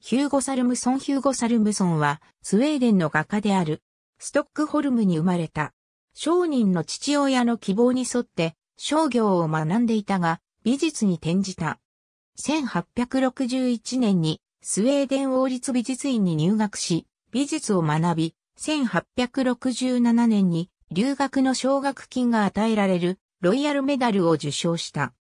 ヒューゴ・サルムソン・ヒューゴ・サルムソンは、スウェーデンの画家である、ストックホルムに生まれた。商人の父親の希望に沿って、商業を学んでいたが、美術に転じた。1861年に、スウェーデン王立美術院に入学し、美術を学び、1867年に、留学の奨学金が与えられる、ロイヤルメダルを受賞した。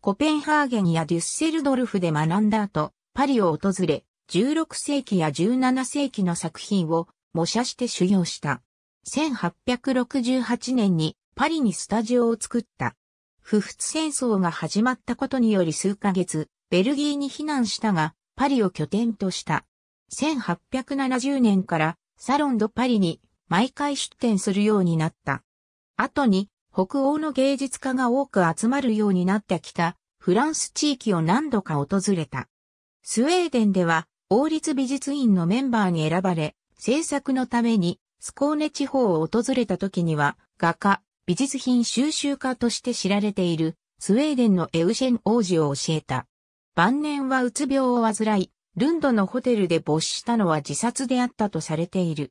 コペンハーゲンやデュッセルドルフで学んだ後、パリを訪れ、16世紀や17世紀の作品を模写して修行した。1868年にパリにスタジオを作った。不仏戦争が始まったことにより数ヶ月、ベルギーに避難したが、パリを拠点とした。1870年からサロンドパリに毎回出展するようになった。後に北欧の芸術家が多く集まるようになってきたフランス地域を何度か訪れた。スウェーデンでは王立美術院のメンバーに選ばれ、制作のためにスコーネ地方を訪れた時には、画家、美術品収集家として知られている、スウェーデンのエウシェン王子を教えた。晩年はうつ病を患い、ルンドのホテルで没したのは自殺であったとされている。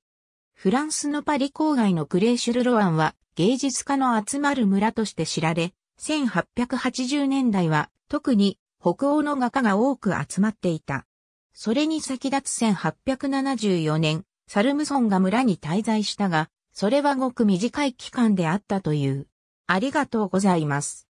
フランスのパリ郊外のクレーシュルロアンは芸術家の集まる村として知られ、1880年代は特に北欧の画家が多く集まっていた。それに先立つ1874年、サルムソンが村に滞在したが、それはごく短い期間であったという。ありがとうございます。